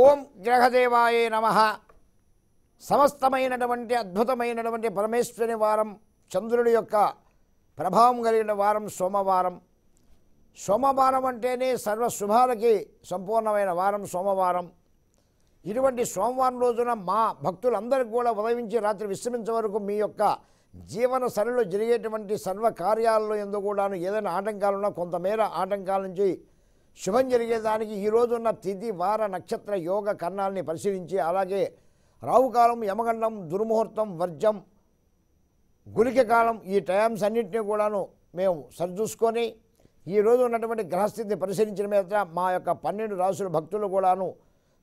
ఓం గ్రహదేవాయే నమ సమస్తమైనటువంటి అద్భుతమైనటువంటి పరమేశ్వరి వారం చంద్రుడి యొక్క ప్రభావం కలిగిన వారం సోమవారం సోమవారం అంటేనే సర్వ శుభాలకి సంపూర్ణమైన వారం సోమవారం ఇటువంటి సోమవారం రోజున మా భక్తులందరికీ కూడా ఉదయించి రాత్రి విశ్రమించే వరకు మీ యొక్క జీవన సరిలో జరిగేటువంటి సర్వ కార్యాలలో ఎందు కూడాను ఏదైనా ఆటంకాలున్నా కొంతమేర ఆటంకాల నుంచి శుభం జరిగేదానికి ఈరోజు ఉన్న తిథి వార నక్షత్ర యోగ కర్ణాలని పరిశీలించి అలాగే రావుకాలం యమగండం దుర్ముహూర్తం వర్జం కాలం ఈ టైమ్స్ అన్నింటినీ కూడాను మేము సరిచూసుకొని ఈరోజు ఉన్నటువంటి గ్రహస్థితిని పరిశీలించిన మీద మా యొక్క పన్నెండు రాసుల భక్తులు కూడాను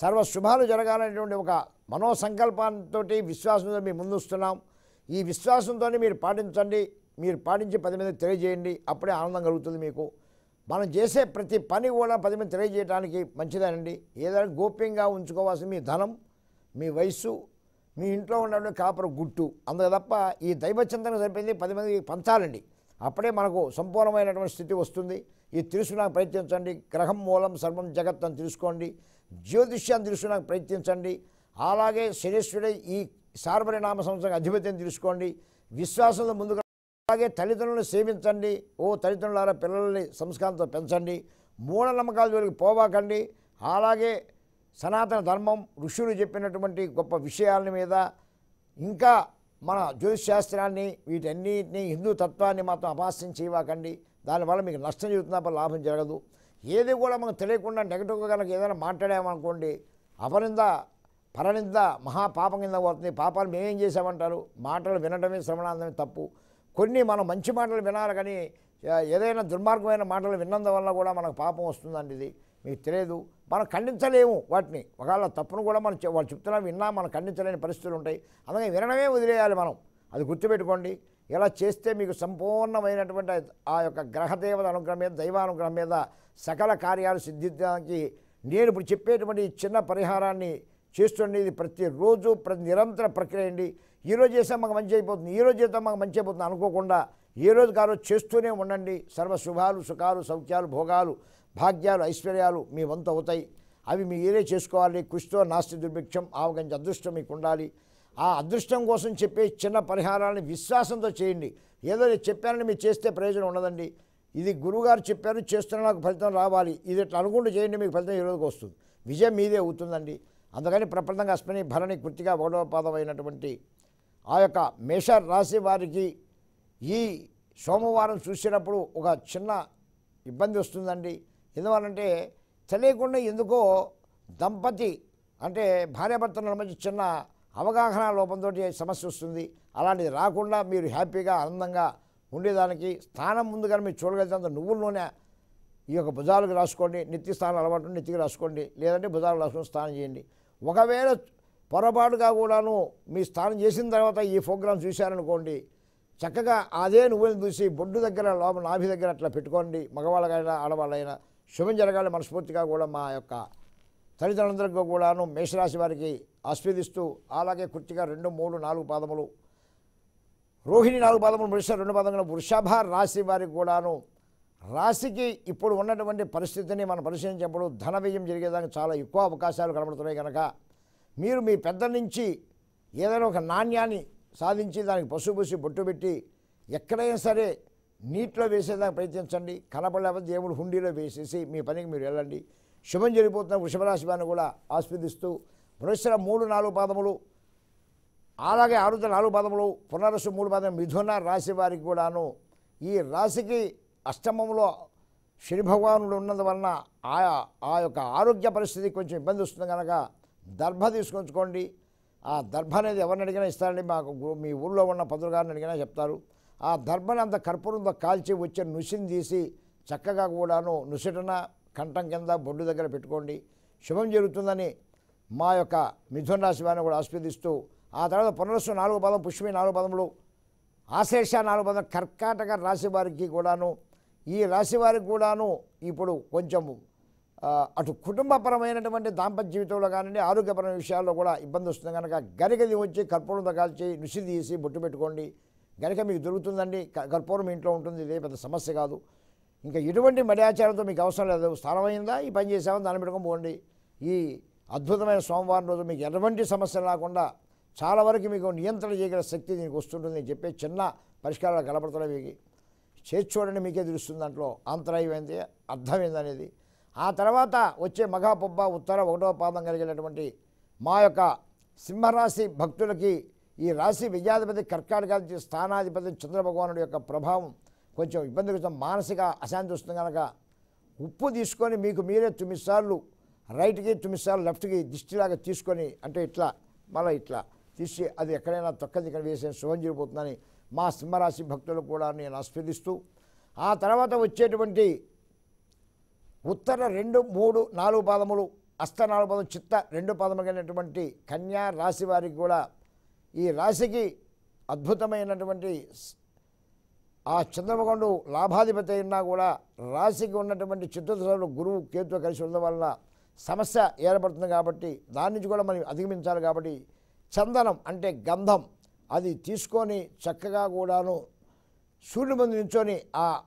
సర్వ శుభాలు జరగాలనేటువంటి ఒక మనోసంకల్పంతో విశ్వాసంతో మేము ముందుస్తున్నాం ఈ విశ్వాసంతో మీరు పాటించండి మీరు పాటించి పది మంది తెలియజేయండి అప్పుడే ఆనందం కలుగుతుంది మీకు మనం చేసే ప్రతి పని కూడా పది మంది తెలియజేయడానికి మంచిదేనండి ఏదైనా గోప్యంగా ఉంచుకోవాల్సిన మీ ధనం మీ వయస్సు మీ ఇంట్లో ఉండడం కాపరు గుట్టు అందుకు తప్ప ఈ చింతన సరిపోయింది పది మందికి పంచాలండి అప్పుడే మనకు సంపూర్ణమైనటువంటి స్థితి వస్తుంది ఈ నాకు ప్రయత్నించండి గ్రహం మూలం సర్వం జగత్ అని తెలుసుకోండి జ్యోతిష్యాన్ని నాకు ప్రయత్నించండి అలాగే శనీశ్వరుడే ఈ సార్వరి నామ సంవత్సరం అధిపత్యం తెలుసుకోండి విశ్వాసంలో ముందుగా అలాగే తల్లిదండ్రులను సేవించండి ఓ తల్లిదండ్రులారా పిల్లల్ని సంస్కారంతో పెంచండి మూఢనమ్మకాల జోలికి పోవాకండి అలాగే సనాతన ధర్మం ఋషులు చెప్పినటువంటి గొప్ప విషయాల మీద ఇంకా మన జ్యోతిశాస్త్రాన్ని వీటన్నిటిని హిందూ తత్వాన్ని మాత్రం అపాస్యం చేయవాకండి దానివల్ల మీకు నష్టం జరుగుతున్నా లాభం జరగదు ఏది కూడా మనకు తెలియకుండా నెగటివ్గా కనుక ఏదైనా మాట్లాడామనుకోండి అపరింద పరనింద మహాపాపం కింద పోతుంది పాపాలు మేమేం చేసామంటారు మాటలు వినడమే శ్రవణాందమే తప్పు కొన్ని మనం మంచి మాటలు వినాలి కానీ ఏదైనా దుర్మార్గమైన మాటలు విన్నందువల్ల కూడా మనకు పాపం వస్తుందండి ఇది మీకు తెలియదు మనం ఖండించలేము వాటిని ఒకవేళ తప్పును కూడా మనం వాళ్ళు చెప్తున్నా విన్నా మనం ఖండించలేని పరిస్థితులు ఉంటాయి అందుకని వినడమే వదిలేయాలి మనం అది గుర్తుపెట్టుకోండి ఇలా చేస్తే మీకు సంపూర్ణమైనటువంటి ఆ యొక్క గ్రహదేవత అనుగ్రహం మీద దైవానుగ్రహం మీద సకల కార్యాలు సిద్ధించడానికి నేను ఇప్పుడు చెప్పేటువంటి చిన్న పరిహారాన్ని చేస్తుండేది ప్రతిరోజు ప్రతి నిరంతర ప్రక్రియ అండి ఈరోజు చేస్తే మాకు మంచి అయిపోతుంది ఈరోజు చేస్తే మాకు మంచి అయిపోతుంది అనుకోకుండా ఏ రోజు కారో చేస్తూనే ఉండండి సర్వ శుభాలు సుఖాలు సౌఖ్యాలు భోగాలు భాగ్యాలు ఐశ్వర్యాలు మీ వంతు అవుతాయి అవి మీరే చేసుకోవాలి కృషితో నాస్తి దుర్భిక్షం ఆవగంజ అదృష్టం మీకు ఉండాలి ఆ అదృష్టం కోసం చెప్పే చిన్న పరిహారాన్ని విశ్వాసంతో చేయండి ఏదో చెప్పారని చెప్పానని మీరు చేస్తే ప్రయోజనం ఉండదండి ఇది గురువుగారు చెప్పారు చేస్తున్న నాకు ఫలితం రావాలి ఇది అనుకుంటూ చేయండి మీకు ఫలితం ఈ రోజుకి వస్తుంది విజయం మీదే అవుతుందండి అందుకని ప్రపంచంగా అస్మిని భరణి కృతిగా ఒకటో అయినటువంటి ఆ యొక్క మేష రాశి వారికి ఈ సోమవారం చూసినప్పుడు ఒక చిన్న ఇబ్బంది వస్తుందండి ఎందువల్లంటే తెలియకుండా ఎందుకో దంపతి అంటే భార్యాభర్తల మధ్య చిన్న అవగాహన లోపంతో సమస్య వస్తుంది అలాంటిది రాకుండా మీరు హ్యాపీగా ఆనందంగా ఉండేదానికి స్థానం ముందుగా మీరు చూడగలిగినంత నువ్వుల నూనె ఈ యొక్క భుజాలకు రాసుకోండి నెత్తి స్థానం అలవాటు నెత్తికి రాసుకోండి లేదంటే భుజాలు రాసుకొని స్నానం చేయండి ఒకవేళ పొరపాటుగా కూడాను మీ స్నానం చేసిన తర్వాత ఈ ప్రోగ్రాం చూశారనుకోండి చక్కగా అదే నువ్వులను చూసి బొడ్డు దగ్గర లోపల నాభి దగ్గర అట్లా పెట్టుకోండి మగవాళ్ళకైనా ఆడవాళ్ళైనా శుభం జరగాలి మనస్ఫూర్తిగా కూడా మా యొక్క తల్లిదండ్రులందరికీ కూడాను మేషరాశి వారికి ఆస్వాదిస్తూ అలాగే కుర్తిగా రెండు మూడు నాలుగు పాదములు రోహిణి నాలుగు పాదములు వృష రెండు పాదములు వృషభ రాశి వారికి కూడాను రాశికి ఇప్పుడు ఉన్నటువంటి పరిస్థితిని మనం పరిశీలించినప్పుడు ధన వ్యయం జరిగేదానికి చాలా ఎక్కువ అవకాశాలు కనబడుతున్నాయి కనుక మీరు మీ పెద్ద నుంచి ఏదైనా ఒక నాణ్యాన్ని సాధించి దానికి పసుపుసి బొట్టు పెట్టి ఎక్కడైనా సరే నీటిలో వేసేదానికి ప్రయత్నించండి కనపడలేకపోతే దేవుడు హుండీలో వేసేసి మీ పనికి మీరు వెళ్ళండి శుభం జరిగిపోతున్న వృషభరాశి వారిని కూడా ఆస్వాదిస్తూ బృహస్పర మూడు నాలుగు పాదములు అలాగే ఆరుద నాలుగు పాదములు పునరసు మూడు పాదం మిథున రాశి వారికి కూడాను ఈ రాశికి అష్టమంలో శని భగవానుడు ఉన్నందువలన ఆ ఆ యొక్క ఆరోగ్య పరిస్థితి కొంచెం ఇబ్బంది వస్తుంది కనుక దర్భ తీసుకొచ్చుకోండి ఆ దర్భ అనేది ఎవరిని అడిగినా ఇస్తారండి మాకు మీ ఊళ్ళో ఉన్న పదులు గారిని అడిగినా చెప్తారు ఆ దర్భని అంత కర్పూరంతో కాల్చి వచ్చే నుసిని తీసి చక్కగా కూడాను నుసిటన కంఠం కింద బొడ్డు దగ్గర పెట్టుకోండి శుభం జరుగుతుందని మా యొక్క మిథున రాశి వారిని కూడా ఆస్వాదిస్తూ ఆ తర్వాత పునరస్సు నాలుగు పదం పుష్మి నాలుగు పదములు ఆశేష నాలుగు పదం కర్కాటక రాశి వారికి కూడాను ఈ రాశి వారికి కూడాను ఇప్పుడు కొంచెం అటు కుటుంబపరమైనటువంటి దాంపత్య జీవితంలో కానివ్వండి ఆరోగ్యపరమైన విషయాల్లో కూడా ఇబ్బంది వస్తుంది కనుక గరికది వచ్చి కర్పూరంతో కాల్చి నుసి తీసి బొట్టు పెట్టుకోండి గరిక మీకు దొరుకుతుందండి కర్పూరం ఇంట్లో ఉంటుంది ఇదే పెద్ద సమస్య కాదు ఇంకా ఎటువంటి మర్యాచారంతో మీకు అవసరం లేదు స్థానమైందా ఈ పని చేసామని దాన్ని పెట్టుకొని ఈ అద్భుతమైన సోమవారం రోజు మీకు ఎటువంటి సమస్య రాకుండా చాలా వరకు మీకు నియంత్రణ చేయగల శక్తి దీనికి వస్తుంటుంది అని చెప్పే చిన్న పరిష్కారాలు కనబడుతున్నాయి మీకు చేసి మీకే తెలుస్తుంది దాంట్లో అంతరాయం ఏంది అర్థమైందనేది ఆ తర్వాత వచ్చే మఘాపుబ్బ ఉత్తర ఒకటో పాదం కలిగినటువంటి మా యొక్క సింహరాశి భక్తులకి ఈ రాశి విజయాధిపతి కర్కాటకాధిపతి స్థానాధిపతి చంద్రభగవానుడి యొక్క ప్రభావం కొంచెం ఇబ్బంది కొంచెం మానసిక అశాంతి వస్తుంది కనుక ఉప్పు తీసుకొని మీకు మీరే తొమ్మిది సార్లు రైట్కి తొమ్మిది సార్లు లెఫ్ట్కి దిష్టిలాగా తీసుకొని అంటే ఇట్లా మళ్ళీ ఇట్లా తీసి అది ఎక్కడైనా తొక్క దిక్కడ వేసే శుభం జరిగిపోతుందని మా సింహరాశి భక్తులు కూడా నేను ఆస్వాదిస్తూ ఆ తర్వాత వచ్చేటువంటి ఉత్తర రెండు మూడు నాలుగు పాదములు అస్త నాలుగు పదం చిత్త రెండు కలిగినటువంటి కన్యా రాశి వారికి కూడా ఈ రాశికి అద్భుతమైనటువంటి ఆ చంద్రమగండు లాభాధిపతి అయినా కూడా రాశికి ఉన్నటువంటి చిత్తశులు గురువు కేతు కలిసి ఉండడం వల్ల సమస్య ఏర్పడుతుంది కాబట్టి దాని నుంచి కూడా మనం అధిగమించాలి కాబట్టి చందనం అంటే గంధం అది తీసుకొని చక్కగా కూడాను సూర్యుని ముందు నించొని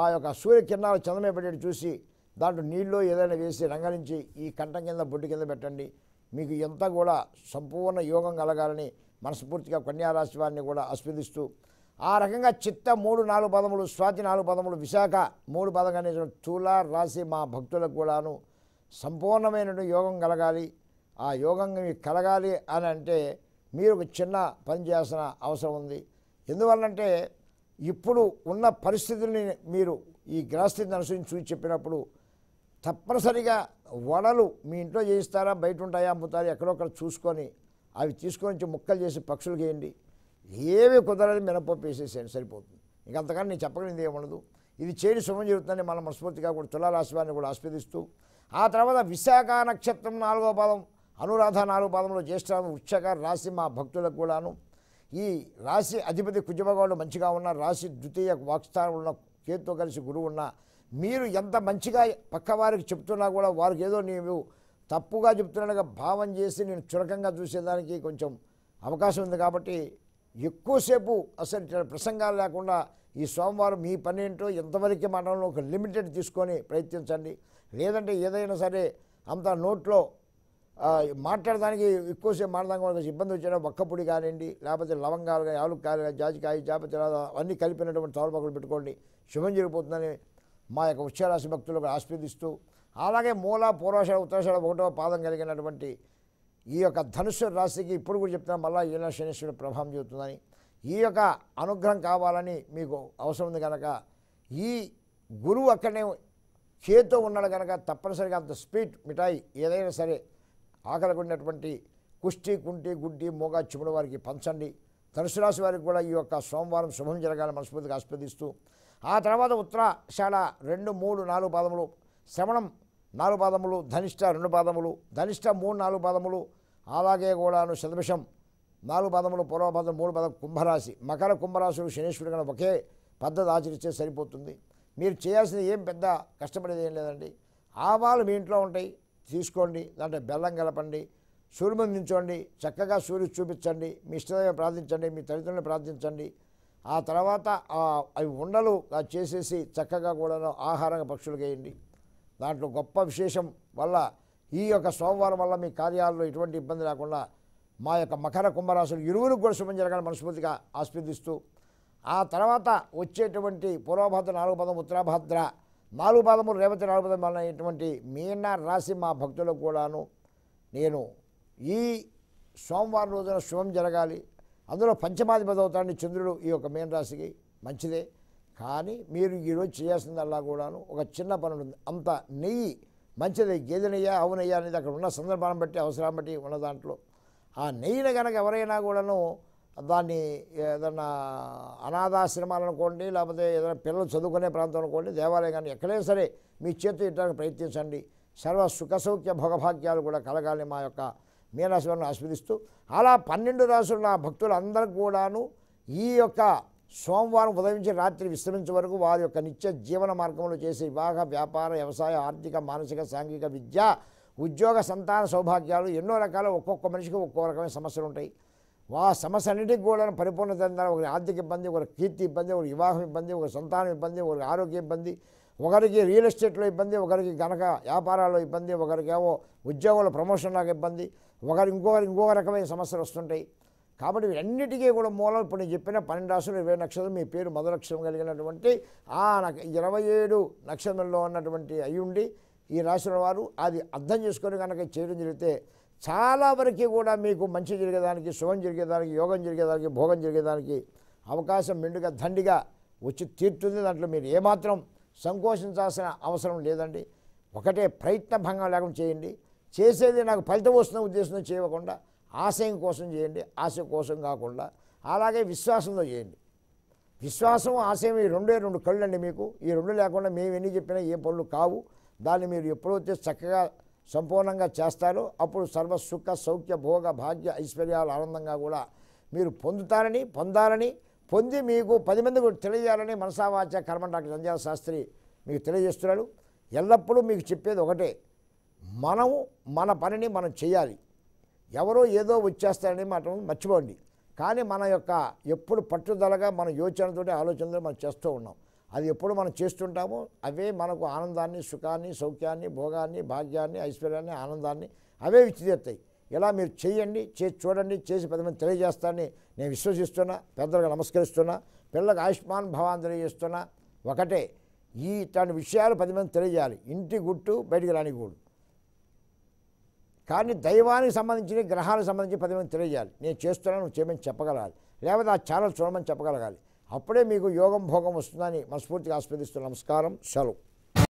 ఆ యొక్క సూర్యకిరణాలు చందమే పెట్టేట్టు చూసి దాంట్లో నీళ్ళు ఏదైనా వేసి రంగరించి ఈ కంఠం కింద బొడ్డు కింద పెట్టండి మీకు ఎంత కూడా సంపూర్ణ యోగం కలగాలని మనస్ఫూర్తిగా కన్యారాశి వారిని కూడా ఆస్వాదిస్తూ ఆ రకంగా చిత్త మూడు నాలుగు పదములు స్వాతి నాలుగు పదములు విశాఖ మూడు పదం అనేసిన తుల రాశి మా భక్తులకు కూడాను సంపూర్ణమైన యోగం కలగాలి ఆ యోగం మీకు కలగాలి అని అంటే మీరు ఒక చిన్న పని చేయాల్సిన అవసరం ఉంది ఎందువల్లంటే ఇప్పుడు ఉన్న పరిస్థితుల్ని మీరు ఈ గ్రహస్థితిని అనుసరించి చూసి చెప్పినప్పుడు తప్పనిసరిగా వడలు మీ ఇంట్లో చేయిస్తారా బయట ఉంటాయా అమ్ముతారా ఎక్కడొక్కడ చూసుకొని అవి తీసుకొని ముక్కలు చేసి పక్షులు వేయండి ఏవి కుదరని మినపప్పు వేసేసేయండి సరిపోతుంది ఇంకంతకన్నా నేను చెప్పగలిగింది ఏమండదు ఇది చేయని శుభం జరుగుతుందని మనం మనస్ఫూర్తిగా కూడా తులారాశివాన్ని కూడా ఆస్వాదిస్తూ ఆ తర్వాత విశాఖ నక్షత్రం నాలుగో పాదం అనురాధ నాలుగో పాదంలో జ్యేష్ఠ ఉచ్చక రాశి మా భక్తులకు కూడాను ఈ రాశి అధిపతి కుజభగవాడు మంచిగా ఉన్న రాశి ద్వితీయ వాక్స్థానం ఉన్న కేతుతో కలిసి గురువు ఉన్న మీరు ఎంత మంచిగా పక్కవారికి చెప్తున్నా కూడా వారికి ఏదో నీవు తప్పుగా చెప్తున్నానుగా భావం చేసి నేను చురకంగా చూసేదానికి కొంచెం అవకాశం ఉంది కాబట్టి ఎక్కువసేపు అసలు ప్రసంగాలు లేకుండా ఈ సోమవారం మీ పని ఏంటో ఎంతవరకు మాట్లాడాలో ఒక లిమిటెడ్ తీసుకొని ప్రయత్నించండి లేదంటే ఏదైనా సరే అంత నోట్లో మాట్లాడడానికి ఎక్కువసేపు మాట్లాడడానికి ఇబ్బంది వచ్చిన ఒక్కపొడి కానివ్వండి లేకపోతే లవంగాలు కానీ ఆలుకు కానీ జాజికాయ జాపతి అన్నీ కలిపినటువంటి తోలపక్కలు పెట్టుకోండి శుభం జరిగిపోతుందని మా యొక్క ఉచ్చరాశి భక్తులకు ఆస్వాదిస్తూ అలాగే మూల పూర్వాషాఢ ఉత్తరాషాఢ ఒకటో పాదం కలిగినటువంటి ఈ యొక్క ధనుసు రాశికి ఇప్పుడు కూడా చెప్తున్నా మళ్ళా ఈ శనీశ్వరుడు ప్రభావం చూపుతుందని ఈ యొక్క అనుగ్రహం కావాలని మీకు అవసరం ఉంది కనుక ఈ గురువు అక్కడనే చేతితో ఉన్నాడు కనుక తప్పనిసరిగా అంత స్పీడ్ మిఠాయి ఏదైనా సరే ఆకలి ఉన్నటువంటి కుష్టి కుంటి గుడ్డి మోగా చిముడు వారికి పంచండి ధనుసు రాశి వారికి కూడా ఈ యొక్క సోమవారం శుభం జరగాలని మనస్ఫూర్తిగా ఆస్వాదిస్తూ ఆ తర్వాత ఉత్తరాషాఢ రెండు మూడు నాలుగు పాదములు శ్రవణం నాలుగు పాదములు ధనిష్ట రెండు పాదములు ధనిష్ట మూడు నాలుగు పాదములు అలాగే కూడాను శతభిషం నాలుగు పాదములు పూర్వపదం మూడు పదం కుంభరాశి మకర కుంభరాశులు శనీశ్వరుడు కానీ ఒకే పద్ధతి ఆచరిస్తే సరిపోతుంది మీరు చేయాల్సింది ఏం పెద్ద కష్టపడేది ఏం లేదండి ఆవాలు మీ ఇంట్లో ఉంటాయి తీసుకోండి దాంట్లో బెల్లం కలపండి సూర్యమందించండి నించోండి చక్కగా సూర్యుడు చూపించండి మీ ఇష్టదైవం ప్రార్థించండి మీ తల్లిదండ్రులను ప్రార్థించండి ఆ తర్వాత అవి ఉండలు చేసేసి చక్కగా కూడా ఆహారంగా పక్షులు వేయండి దాంట్లో గొప్ప విశేషం వల్ల ఈ యొక్క సోమవారం వల్ల మీ కార్యాలలో ఎటువంటి ఇబ్బంది లేకుండా మా యొక్క మకర కుంభరాశులు ఇరువురు కూడా శుభం జరగాలని మనస్ఫూర్తిగా ఆస్వాదిస్తూ ఆ తర్వాత వచ్చేటువంటి పూర్వభద్ర నాలుగు పదం ఉత్తరాభద్ర నాలుగు పాదములు రేవతి నాలుగు పదం అనేటువంటి మీన రాశి మా భక్తులకు కూడాను నేను ఈ సోమవారం రోజున శుభం జరగాలి అందులో పంచమాధిపతి అవుతాడు చంద్రుడు ఈ యొక్క మీన రాశికి మంచిదే కానీ మీరు ఈరోజు చేయాల్సిందల్లా కూడాను ఒక చిన్న పని ఉంటుంది అంత నెయ్యి మంచిది గేదెనయ్యా అవునయ్యా అనేది అక్కడ ఉన్న సందర్భాన్ని బట్టి అవసరాన్ని బట్టి ఉన్న దాంట్లో ఆ నెయ్యిని కనుక ఎవరైనా కూడాను దాన్ని ఏదన్నా అనాథాశ్రమాలు అనుకోండి లేకపోతే ఏదైనా పిల్లలు చదువుకునే ప్రాంతం అనుకోండి దేవాలయం కానీ ఎక్కడైనా సరే మీ చేతి ఇవ్వడానికి ప్రయత్నించండి సర్వ సుఖ సౌఖ్య భోగభాగ్యాలు కూడా కలగాలి మా యొక్క మీనరాశివారిని ఆస్వాదిస్తూ అలా పన్నెండు రాసులు నా అందరూ కూడాను ఈ యొక్క సోమవారం ఉదయించి రాత్రి విశ్రమించే వరకు వారి యొక్క నిత్య జీవన మార్గంలో చేసే వివాహ వ్యాపార వ్యవసాయ ఆర్థిక మానసిక సాంఘిక విద్య ఉద్యోగ సంతాన సౌభాగ్యాలు ఎన్నో రకాల ఒక్కొక్క మనిషికి ఒక్కో రకమైన సమస్యలు ఉంటాయి ఆ సమస్య అన్నింటికి కూడా పరిపూర్ణత చెందాలి ఒకరి ఆర్థిక ఇబ్బంది ఒకరి కీర్తి ఇబ్బంది ఒకరి వివాహం ఇబ్బంది ఒకరి సంతానం ఇబ్బంది ఒకరి ఆరోగ్య ఇబ్బంది ఒకరికి రియల్ ఎస్టేట్లో ఇబ్బంది ఒకరికి గనక వ్యాపారాల్లో ఇబ్బంది ఒకరికేవో ఉద్యోగంలో ప్రమోషన్ లాగా ఇబ్బంది ఒకరు ఇంకొకరు ఇంకొక రకమైన సమస్యలు వస్తుంటాయి కాబట్టి వీరన్నిటికీ కూడా మూలం ఇప్పుడు నేను చెప్పిన పన్నెండు రాసులు ఇరవై నక్షత్రం మీ పేరు మధునక్షరం కలిగినటువంటి ఆ ఇరవై ఏడు నక్షత్రంలో ఉన్నటువంటి అయ్యుండి ఈ రాసుల వారు అది అర్థం చేసుకొని కనుక చేయడం జరిగితే చాలా వరకు కూడా మీకు మంచి జరిగేదానికి శుభం జరిగేదానికి యోగం జరిగేదానికి భోగం జరిగేదానికి అవకాశం మెండుగా దండిగా వచ్చి తీరుతుంది దాంట్లో మీరు ఏమాత్రం సంకోచించాల్సిన అవసరం లేదండి ఒకటే ప్రయత్న భంగం లేకుండా చేయండి చేసేది నాకు ఫలితం వస్తున్న ఉద్దేశం చేయకుండా ఆశయం కోసం చేయండి ఆశ కోసం కాకుండా అలాగే విశ్వాసంలో చేయండి విశ్వాసం ఆశయం ఈ రెండే రెండు కళ్ళు అండి మీకు ఈ రెండు లేకుండా మేము ఎన్ని చెప్పినా ఏ పనులు కావు దాన్ని మీరు ఎప్పుడైతే చక్కగా సంపూర్ణంగా చేస్తారో అప్పుడు సర్వ సుఖ సౌఖ్య భోగ భాగ్య ఐశ్వర్యాలు ఆనందంగా కూడా మీరు పొందుతారని పొందాలని పొంది మీకు పది మందికి తెలియజేయాలని మనసావాచ కర్మ డాక్టర్ సంజయ శాస్త్రి మీకు తెలియజేస్తున్నాడు ఎల్లప్పుడూ మీకు చెప్పేది ఒకటే మనము మన పనిని మనం చేయాలి ఎవరో ఏదో వచ్చేస్తారని మాత్రం మర్చిపోండి కానీ మన యొక్క ఎప్పుడు పట్టుదలగా మన యోచనతోటి ఆలోచనతో మనం చేస్తూ ఉన్నాం అది ఎప్పుడు మనం చేస్తుంటామో అవే మనకు ఆనందాన్ని సుఖాన్ని సౌఖ్యాన్ని భోగాన్ని భాగ్యాన్ని ఐశ్వర్యాన్ని ఆనందాన్ని అవే విచ్చితీర్తాయి ఇలా మీరు చేయండి చేసి చూడండి చేసి పెద్ద మంది తెలియజేస్తానని నేను విశ్వసిస్తున్నా పెద్దలకు నమస్కరిస్తున్నా పిల్లలకు ఆయుష్మాన్ భవాన్ తెలియజేస్తున్నా ఒకటే ఈ తన విషయాలు పది మంది తెలియజేయాలి ఇంటి గుట్టు బయటికి రానికూడదు కానీ దైవానికి సంబంధించిన గ్రహాలకు సంబంధించి పది మంది తెలియజేయాలి నేను చేస్తున్నాను చేయమని చెప్పగలగాలి లేకపోతే ఆ ఛానల్ చూడమని చెప్పగలగాలి అప్పుడే మీకు యోగం భోగం వస్తుందని మనస్ఫూర్తిగా ఆస్వాదిస్తూ నమస్కారం సెలవు